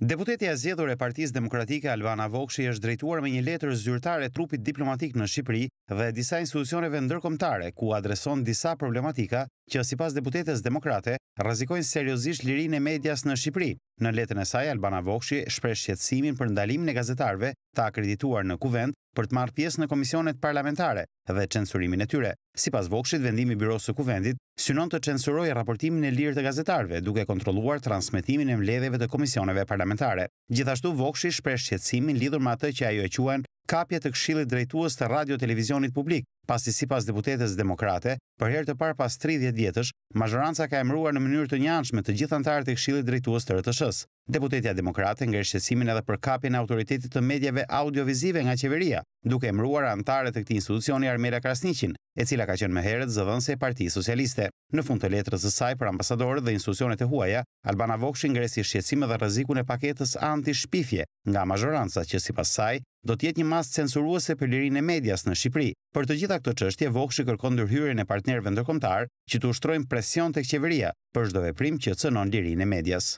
Deputeti e zgjedhur e Partisë Demokratike Albana Vokshi është drejtuar me një letër zyrtare trupit diplomatik në Shqipëri dhe disa institucioneve ndërkombëtare ku adreson disa problematika që sipas deputetes demokrate rrezikojnë seriozisht lirinë e medias në Shqipëri. Në letën e saj, Albana Vokshi shpresh qetësimin për ndalimin e gazetarëve të akredituar në kuvend për të marrë pjesë në komisionet parlamentare dhe censurimin e tyre. Sipas Vokshit, vendimi i Birosë së Kuvendit synon të censurojë raportimin e lirë të gazetarëve duke kontrolluar transmetimin e mbledhjeve të komisioneve parlamentare. Gjithashtu Vokshi shpresh qetësimin lidhur me atë që ajo e quen kapje të Këshillit Drejtues të Radio Televizionit Publik, pasi sipas deputetes demokrate, Për herë të parë pas 30 vjetësh, mazhoranca ka emëruar në mënyrë të njëanshme të gjithë anëtarët e Këshillit Drejtues të RTS-s. Deputetja Demokrate ngre shqetësimin edhe për kapjen e autoritetit të mediave audiovizive nga qeveria, duke emëruar anëtarët e këtij institucioni Armira Krasniqin, e cila ka qenë më herët zëvendëse e Partisë Socialiste. Në fund të letrës së saj për ambasadorët dhe institucionet e huaja, Albana Vokshi ngresi shqetësim edhe rrezikun e paketës anti-shpifje nga mazhoranca që sipas saj do të jetë një masë censuruese për lirinë e medias në Shqipëri. Për të gjitha këtë çështje Vokshi kërkon ndërhyrjen e partnerëve ndërkombëtar që të ushtrojnë presion tek qeveria për çdo veprim që cënon lirinë e medias.